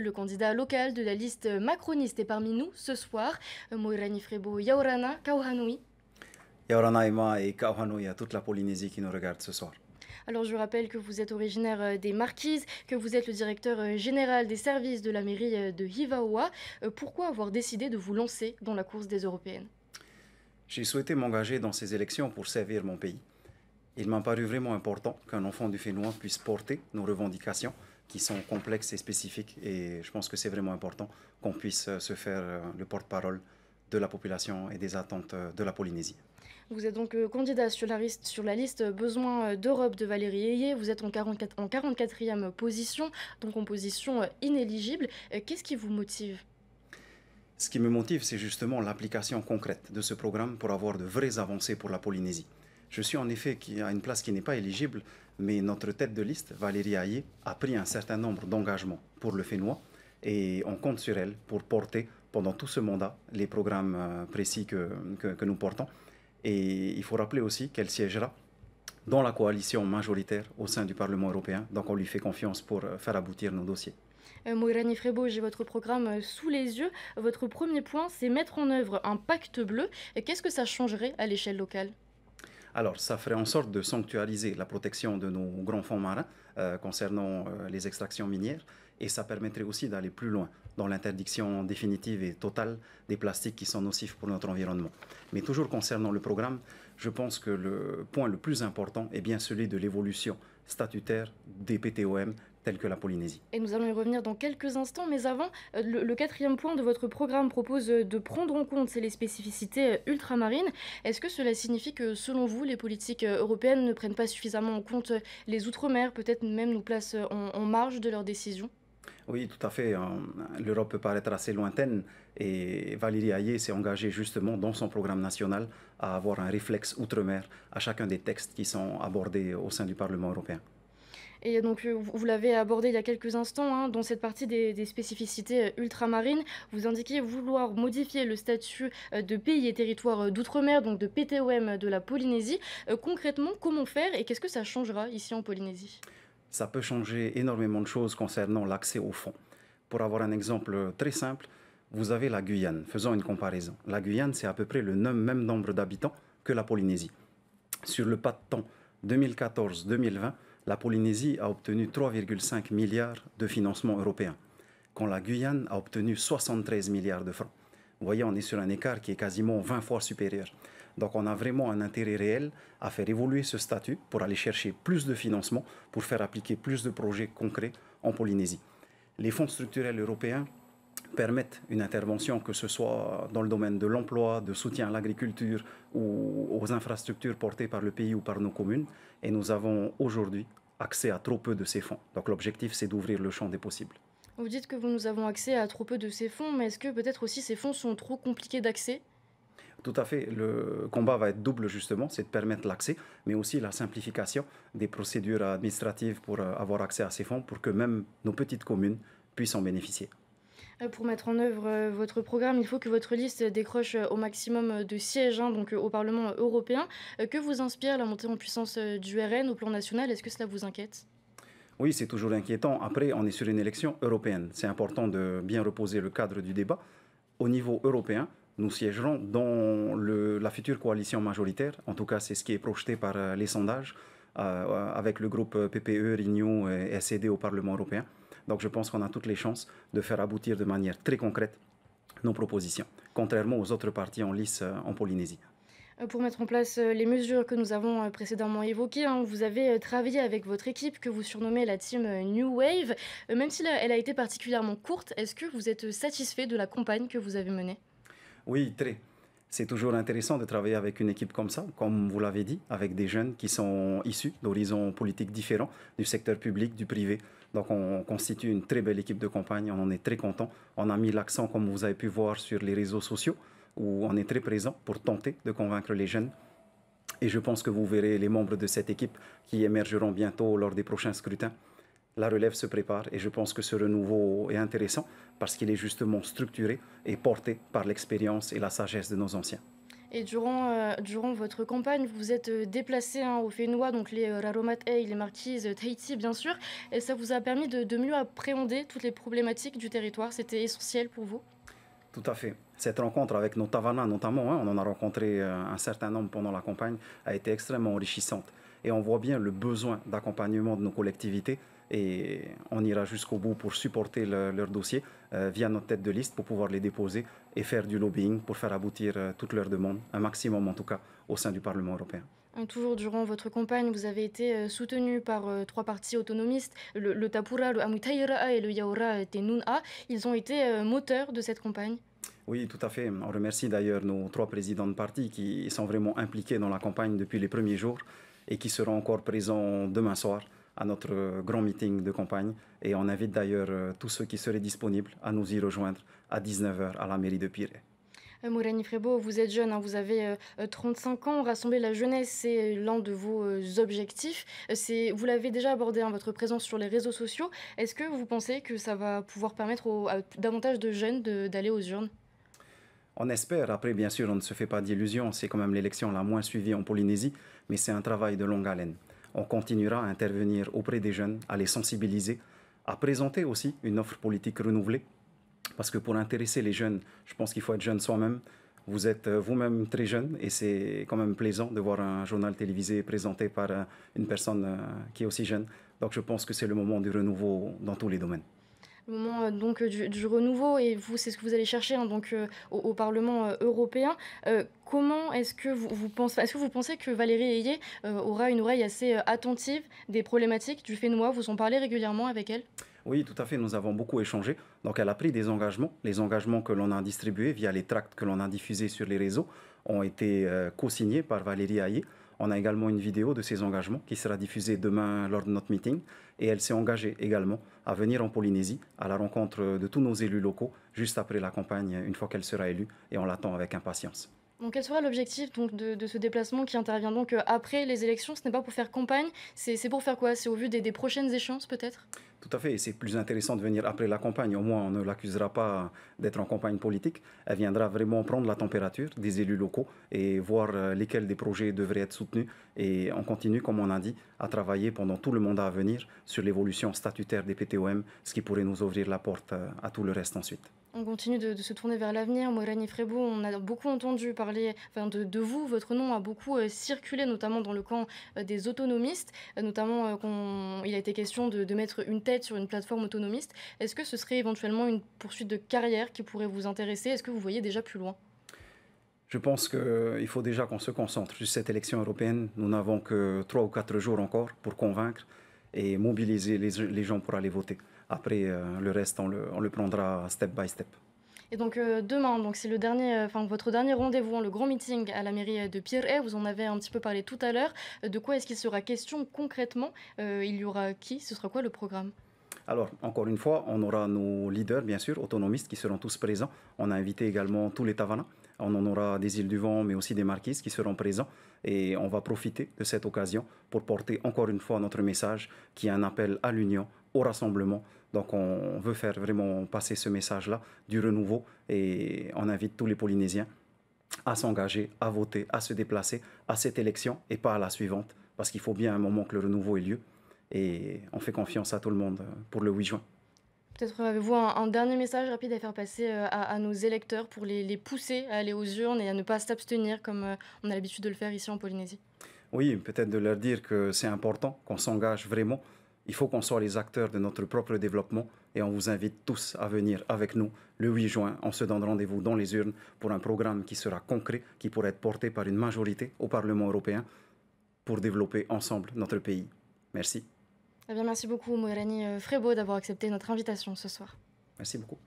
le candidat local de la liste macroniste est parmi nous ce soir, Moirani Frebo Yaorana Kauhanoui. Yaorana Emma et Kauhanoui à toute la Polynésie qui nous regarde ce soir. Alors je rappelle que vous êtes originaire euh, des Marquises, que vous êtes le directeur euh, général des services de la mairie euh, de Hivaoua. Pourquoi avoir décidé de vous lancer dans la course des européennes J'ai souhaité m'engager dans ces élections pour servir mon pays. Il m'a paru vraiment important qu'un enfant du Fénois puisse porter nos revendications qui sont complexes et spécifiques. Et je pense que c'est vraiment important qu'on puisse euh, se faire euh, le porte-parole de la population et des attentes euh, de la Polynésie. Vous êtes donc candidat sur la, liste, sur la liste Besoin d'Europe de Valérie Ayé. Vous êtes en, en 44e position, donc en position inéligible. Qu'est-ce qui vous motive Ce qui me motive, c'est justement l'application concrète de ce programme pour avoir de vraies avancées pour la Polynésie. Je suis en effet à une place qui n'est pas éligible, mais notre tête de liste, Valérie Haï, a pris un certain nombre d'engagements pour le Fénois et on compte sur elle pour porter pendant tout ce mandat les programmes euh, précis que, nous portons. Et il faut rappeler aussi qu'elle siégera dans la coalition majoritaire au sein du Parlement européen. Donc on lui fait confiance pour euh, faire aboutir nos dossiers. Euh, Moirani j'ai votre programme euh, sous les yeux. Votre premier point, c'est mettre en œuvre un pacte bleu. Qu'est-ce que ça changerait à l'échelle locale alors, ça ferait en sorte de sanctuariser la protection de nos grands fonds marins euh, concernant euh, les extractions minières et ça permettrait aussi d'aller plus loin dans l'interdiction définitive et totale des plastiques qui sont nocifs pour notre environnement. Mais toujours concernant le programme, je pense que le point le plus important est bien celui de l'évolution statutaire des PTOM telles que la Polynésie. Et nous allons y revenir dans quelques instants, mais avant, euh, le, quatrième point de votre programme propose euh, de prendre en compte les spécificités euh, ultramarines. Est-ce que cela signifie que, selon vous, les politiques européennes ne prennent pas suffisamment en compte les Outre-mer, peut-être même nous placent en, en marge de leurs décisions oui, tout à fait. L'Europe peut paraître assez lointaine et Valérie Hayé s'est engagée justement dans son programme national à avoir un réflexe outre-mer à chacun des textes qui sont abordés au sein du Parlement européen. Et donc, euh, vous l'avez abordé il y a quelques instants, hein, dans cette partie des, spécificités euh, ultramarines, vous indiquez vouloir modifier le statut euh, de pays et territoire d'outre-mer, donc de PTOM de la Polynésie. Concrètement, comment faire et qu'est-ce que ça changera ici en Polynésie Ça peut changer énormément de choses concernant l'accès au fonds. Pour avoir un exemple très simple, vous avez la Guyane. Faisons une comparaison. La Guyane, c'est à peu près le même nombre d'habitants que la Polynésie. Sur le pas de temps 2014-2020, la Polynésie a obtenu 3,5 milliards de financements européens, quand la Guyane a obtenu 73 milliards de francs. Vous voyez, on est sur un écart qui est quasiment 20 fois supérieur. Donc on a vraiment un intérêt réel à faire évoluer ce statut pour aller chercher plus de financements, pour faire appliquer plus de projets concrets en Polynésie. Les fonds structurels européens permettent une intervention, que ce soit dans le domaine de l'emploi, de soutien à l'agriculture ou aux infrastructures portées par le pays ou par nos communes. Et nous avons aujourd'hui accès à trop peu de ces fonds. Donc l'objectif, c'est d'ouvrir le champ des possibles. Vous dites que vous nous avons accès à trop peu de ces fonds, mais est-ce que peut-être aussi ces fonds sont trop compliqués d'accès tout à fait. Le combat va être double, justement, c'est de permettre l'accès, mais aussi la simplification des procédures administratives pour euh, avoir accès à ces fonds, pour que même nos petites communes puissent en bénéficier. Euh, pour mettre en œuvre euh, votre programme, il faut que votre liste décroche euh, au maximum de sièges hein, donc au Parlement européen. Que vous inspire la montée en puissance du RN au plan national Est-ce que cela vous inquiète oui, c'est toujours inquiétant. Après, on est sur une élection européenne. C'est important de bien reposer le cadre du débat. Au niveau européen, nous siégerons dans la future coalition majoritaire. En tout cas, c'est ce qui est projeté par les sondages avec le groupe PPE, Renew et SED au Parlement européen. Donc je pense qu'on a toutes les chances de faire aboutir de manière très concrète nos propositions, contrairement aux autres parties en lice euh, en Polynésie euh, pour mettre en place euh, les mesures que nous avons précédemment évoquées. Hein, vous avez travaillé avec votre équipe que vous surnommez la team New Wave. Même si elle a été particulièrement courte, est-ce que vous êtes satisfait de la campagne que vous avez menée Oui, très c'est toujours intéressant de travailler avec une équipe comme ça, comme vous l'avez dit, avec des jeunes qui sont issus d'horizons politiques différents, du secteur public, du privé. Donc on constitue une très belle équipe de campagne, on en est très content. On a mis l'accent, comme vous avez pu voir, sur les réseaux sociaux, où on est très présent pour tenter de convaincre les jeunes. Et je pense que vous verrez les membres de cette équipe qui émergeront bientôt lors des prochains scrutins la relève se prépare et je pense que ce renouveau est intéressant parce qu'il est justement structuré et porté par l'expérience et la sagesse de nos anciens. Et durant, euh, durant votre campagne, vous vous êtes euh, déplacé hein, au Fénois, donc les euh, Raromatei, les Marquises, Tahiti bien sûr, et ça vous a permis de, mieux appréhender toutes les problématiques du territoire. C'était essentiel pour vous Tout à fait. Cette rencontre avec nos Tavanas notamment, hein, on en a rencontré euh, un certain nombre pendant la campagne, a été extrêmement enrichissante. Et on voit bien le besoin d'accompagnement de nos collectivités et on ira jusqu'au bout pour supporter leurs leur dossier euh, via notre tête de liste pour pouvoir les déposer et faire du lobbying pour faire aboutir euh, toutes leurs demandes, un maximum en tout cas, au sein du Parlement européen. Hein, toujours durant votre campagne, vous avez été euh, soutenu par trois partis autonomistes, le, Tapura, le Amutayra et le Yaura Tenun'a. Ils ont été moteurs de cette campagne oui, tout à fait. On remercie d'ailleurs nos trois présidents de parti qui sont vraiment impliqués dans la campagne depuis les premiers jours et qui seront encore présents demain soir à notre grand meeting de campagne. Et on invite d'ailleurs euh, tous ceux qui seraient disponibles à nous y rejoindre à 19h à la mairie de Piret. Euh, Mourani Frébo, vous êtes jeune, hein, vous avez 35 euh, ans. Rassembler la jeunesse, c'est l'un de vos objectifs. Vous l'avez déjà abordé, en hein, votre présence sur les réseaux sociaux. Est-ce que vous pensez que ça va pouvoir permettre à davantage de jeunes d'aller aux urnes on espère, après bien sûr on ne se fait pas d'illusions, c'est quand même l'élection la moins suivie en Polynésie, mais c'est un travail de longue haleine on continuera à intervenir auprès des jeunes, à les sensibiliser, à présenter aussi une offre politique renouvelée. Parce que pour intéresser les jeunes, je pense qu'il faut être jeune soi-même. Vous êtes euh, vous-même très jeune et c'est quand même plaisant de voir un journal télévisé présenté par euh, une personne euh, qui est aussi jeune. Donc je pense que c'est le moment du renouveau dans tous les domaines le moment euh, donc euh, du, renouveau, et vous, c'est ce que vous allez chercher hein, donc euh, au, Parlement européen. comment est-ce que vous, pensez, est-ce que vous pensez que Valérie Ayé aura une oreille assez attentive des problématiques du Fénois Vous en parlez régulièrement avec elle oui, tout à fait. Nous avons beaucoup échangé. Donc, elle a pris des engagements. Les engagements que l'on a distribués via les tracts que l'on a diffusés sur les réseaux ont été co-signés par Valérie Ayé. On a également une vidéo de ses engagements qui sera diffusée demain lors de notre meeting. Et elle s'est engagée également à venir en Polynésie à la rencontre de tous nos élus locaux juste après la campagne, une fois qu'elle sera élue. Et on l'attend avec impatience. Donc, quel sera l'objectif de, de, ce déplacement qui intervient donc euh, après les élections Ce n'est pas pour faire campagne, c'est pour faire quoi C'est au vu des, des prochaines échéances peut-être tout à fait, c'est plus intéressant de venir après la campagne. Au moins, on ne l'accusera pas d'être en campagne politique. Elle viendra vraiment prendre la température des élus locaux et voir euh, lesquels des projets devraient être soutenus. Et on continue, comme on a dit, à travailler pendant tout le mandat à venir sur l'évolution statutaire des PTOM, ce qui pourrait nous ouvrir la porte euh, à tout le reste ensuite on continue de, se tourner vers l'avenir. Morani Frebo, on a beaucoup entendu parler de, vous. Votre nom a beaucoup euh, circulé, notamment dans le camp euh, des autonomistes. Euh, notamment, il a été question de, mettre une tête sur une plateforme autonomiste. Est-ce que ce serait éventuellement une poursuite de carrière qui pourrait vous intéresser Est-ce que vous voyez déjà plus loin je pense qu'il faut déjà qu'on se concentre sur cette élection européenne. Nous n'avons que trois ou quatre jours encore pour convaincre et mobiliser les gens pour aller voter. Après, euh, le reste, on le, prendra step by step. Et donc euh, demain, donc c'est le dernier, euh, enfin votre dernier rendez-vous, hein, le grand meeting à la mairie de Pierre. Vous en avez un petit peu parlé tout à l'heure. De quoi est-ce qu'il sera question concrètement Il y aura qui Ce sera quoi le programme alors, encore une fois, on aura nos leaders, bien sûr, autonomistes, qui seront tous présents. On a invité également tous les Tavanas. On en aura des îles du vent, mais aussi des marquises qui seront présents. Et on va profiter de cette occasion pour porter encore une fois notre message, qui est un appel à l'union, au rassemblement. Donc on veut faire vraiment passer ce message-là du renouveau et on invite tous les Polynésiens à s'engager, à voter, à se déplacer à cette élection et pas à la suivante, parce qu'il faut bien un moment que le renouveau ait lieu. Et on fait confiance à tout le monde pour le 8 juin. Peut-être avez-vous un, dernier message rapide à faire passer euh, à, nos électeurs pour les, les, pousser à aller aux urnes et à ne pas s'abstenir comme euh, on a l'habitude de le faire ici en Polynésie Oui, peut-être de leur dire que c'est important qu'on s'engage vraiment il faut qu'on soit les acteurs de notre propre développement et on vous invite tous à venir avec nous le 8 juin. en se donnant rendez-vous dans les urnes pour un programme qui sera concret, qui pourra être porté par une majorité au Parlement européen pour développer ensemble notre pays. Merci. Eh bien, merci beaucoup, Moirani euh, Frébaud, d'avoir accepté notre invitation ce soir. Merci beaucoup.